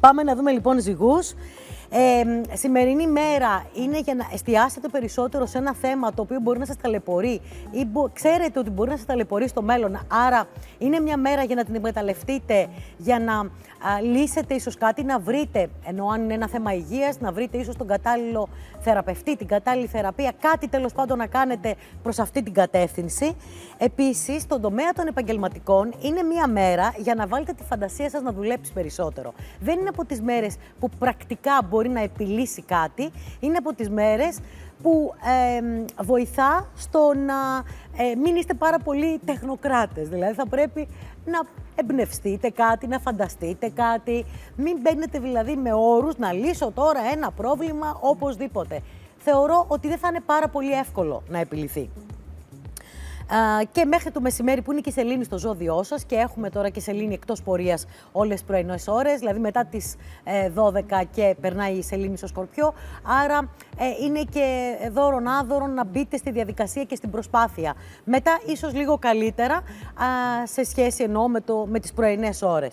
Πάμε να δούμε λοιπόν ζυγούς. Ε, σημερινή μέρα είναι για να εστιάσετε περισσότερο σε ένα θέμα το οποίο μπορεί να σας ταλαιπωρεί ή ξέρετε ότι μπορεί να σας ταλαιπωρεί στο μέλλον. Άρα, είναι μια μέρα για να την εκμεταλλευτείτε, για να λύσετε ίσως κάτι, να βρείτε, ενώ αν είναι ένα θέμα υγείας, να βρείτε ίσως τον κατάλληλο θεραπευτή, την κατάλληλη θεραπεία, κάτι τέλος πάντων να κάνετε προς αυτή την κατεύθυνση. Επίσης, στον τομέα των επαγγελματικών είναι μια μέρα για να βάλετε τη φαντασία σας να δουλέψεις περισσότερο. Δεν είναι από τις μέρες που πρακτικά μπορεί μπορεί να επιλύσει κάτι, είναι από τις μέρες που ε, βοηθά στο να ε, μην είστε πάρα πολύ τεχνοκράτες. Δηλαδή θα πρέπει να εμπνευστείτε κάτι, να φανταστείτε κάτι. Μην μπαίνετε δηλαδή με όρους να λύσω τώρα ένα πρόβλημα οπωσδήποτε. Θεωρώ ότι δεν θα είναι πάρα πολύ εύκολο να επιληθεί και μέχρι το μεσημέρι που είναι και η σελήνη στο ζώδιό σας και έχουμε τώρα και σελήνη εκτός πορείας όλες τι πρωινές ώρες, δηλαδή μετά τις 12 ε, και περνάει η σελήνη στο Σκορπιό. Άρα ε, είναι και δώρον άδωρο να μπείτε στη διαδικασία και στην προσπάθεια. Μετά ίσως λίγο καλύτερα σε σχέση εννοώ με, με τις πρωινές ώρες.